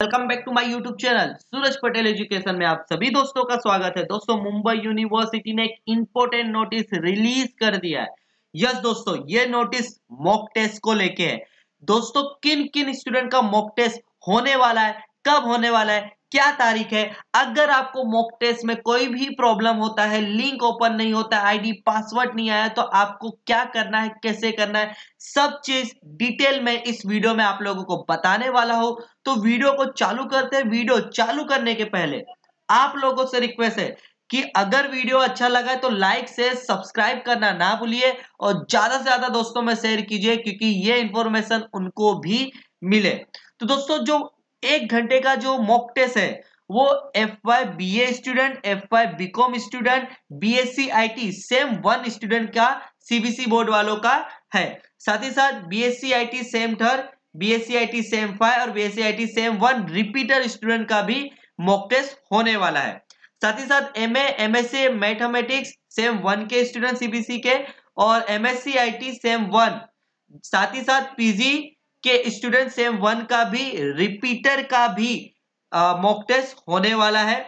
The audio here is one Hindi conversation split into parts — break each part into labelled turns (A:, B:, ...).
A: welcome back to my YouTube channel Suraj Patel education में आप सभी दोस्तों का स्वागत है दोस्तों मुंबई यूनिवर्सिटी ने एक इंपोर्टेंट नोटिस रिलीज कर दिया है यस दोस्तों ये नोटिस मॉक टेस्ट को लेके है दोस्तों किन किन स्टूडेंट का मॉक टेस्ट होने वाला है कब होने वाला है क्या तारीख है अगर आपको मॉक टेस्ट में कोई भी प्रॉब्लम होता है लिंक ओपन नहीं होता है आईडी पासवर्ड नहीं आया तो आपको क्या करना है कैसे करना है सब चीज डिटेल में इस वीडियो में आप लोगों को बताने वाला हो तो वीडियो को चालू करते हैं वीडियो चालू करने के पहले आप लोगों से रिक्वेस्ट है कि अगर वीडियो अच्छा लगा तो लाइक से सब्सक्राइब करना ना भूलिए और ज्यादा से ज्यादा दोस्तों में शेयर कीजिए क्योंकि ये इंफॉर्मेशन उनको भी मिले तो दोस्तों जो एक घंटे का जो मॉक टेस्ट है वो F Y B A student F Y B com student B S C I T sem one student का सीबीसी बोर्ड वालों का है साथ ही साथ B S C I T sem third B S C I T sem five और B S C I T sem one repeater student का भी मॉक टेस्ट होने वाला है साथ ही साथ M A M S C mathematics sem one के स्टूडेंट सीबीसी के और M S C I T sem one साथ ही साथ पीजी के स्टूडेंट सेम वन का भी रिपीटर का भी मॉक टेस्ट होने वाला है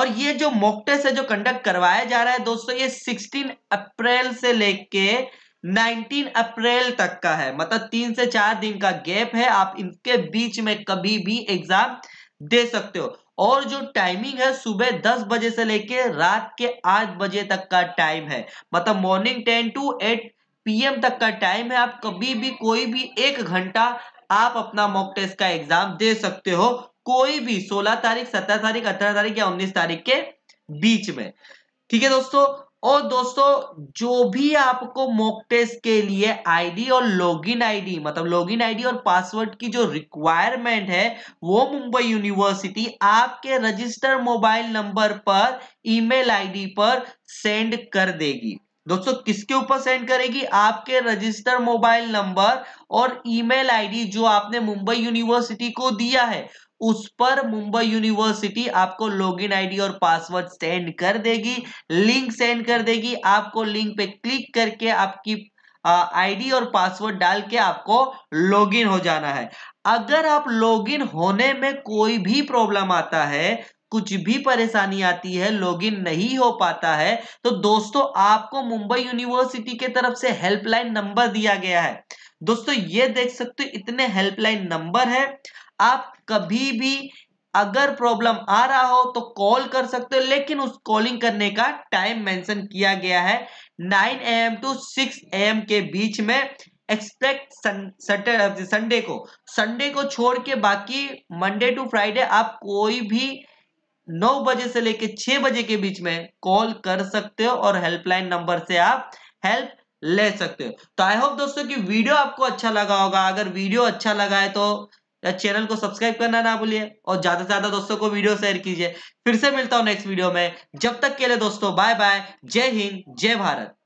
A: और ये जो मॉक टेस्ट है जो कंडक्ट करवाया जा रहा है दोस्तों ये 16 अप्रैल से लेके 19 अप्रैल तक का है मतलब तीन से चार दिन का गैप है आप इनके बीच में कभी भी एग्जाम दे सकते हो और जो टाइमिंग है सुबह 10 बजे से लेके रात के 8 बजे तक का टाइम है मतलब मॉर्निंग 10 टू एट पीएम तक का टाइम है आप कभी भी कोई भी एक घंटा आप अपना मॉक टेस्ट का एग्जाम दे सकते हो कोई भी 16 तारीख 17 तारीख 18 तारीख या 19 तारीख के बीच में ठीक है दोस्तों और दोस्तों जो भी आपको मॉक टेस्ट के लिए आईडी और लॉगिन आईडी मतलब लॉगिन आईडी और पासवर्ड की जो रिक्वायरमेंट है वो मुंबई यूनिवर्सिटी आपके रजिस्टर मोबाइल नंबर पर ईमेल आईडी पर सेंड कर देगी दोस्तों किसके ऊपर सेंड करेगी आपके रजिस्टर मोबाइल नंबर और ईमेल आईडी जो आपने मुंबई यूनिवर्सिटी को दिया है उस पर मुंबई यूनिवर्सिटी आपको लॉगिन आईडी और पासवर्ड सेंड कर देगी लिंक सेंड कर देगी आपको लिंक पे क्लिक करके आपकी आईडी और पासवर्ड डाल के आपको लॉगिन हो जाना है अगर आप लॉगिन होने में कोई भी प्रॉब्लम आता है कुछ भी परेशानी आती है लॉगिन नहीं हो पाता है तो दोस्तों आपको मुंबई यूनिवर्सिटी के तरफ से हेल्पलाइन नंबर दिया गया है दोस्तों ये देख सकते हो इतने हेल्पलाइन नंबर है आप कभी भी अगर प्रॉब्लम आ रहा हो तो कॉल कर सकते हो लेकिन उस कॉलिंग करने का टाइम मेंशन किया गया है 9 एम टू 6 एम के बीच में एक्सपेक्ट सैटरडे संडे को संडे को छोड़ के बाकी मंडे टू फ्राइडे आप कोई भी नौ बजे से लेके छह बजे के बीच में कॉल कर सकते हो और हेल्पलाइन नंबर से आप हेल्प ले सकते हो तो आई होप दोस्तों कि वीडियो आपको अच्छा लगा होगा अगर वीडियो अच्छा लगा है तो चैनल को सब्सक्राइब करना ना भूलिए और ज्यादा से ज्यादा दोस्तों को वीडियो शेयर कीजिए फिर से मिलता हूं नेक्स्ट वीडियो में जब तक के लिए दोस्तों बाय बाय जय हिंद जय भारत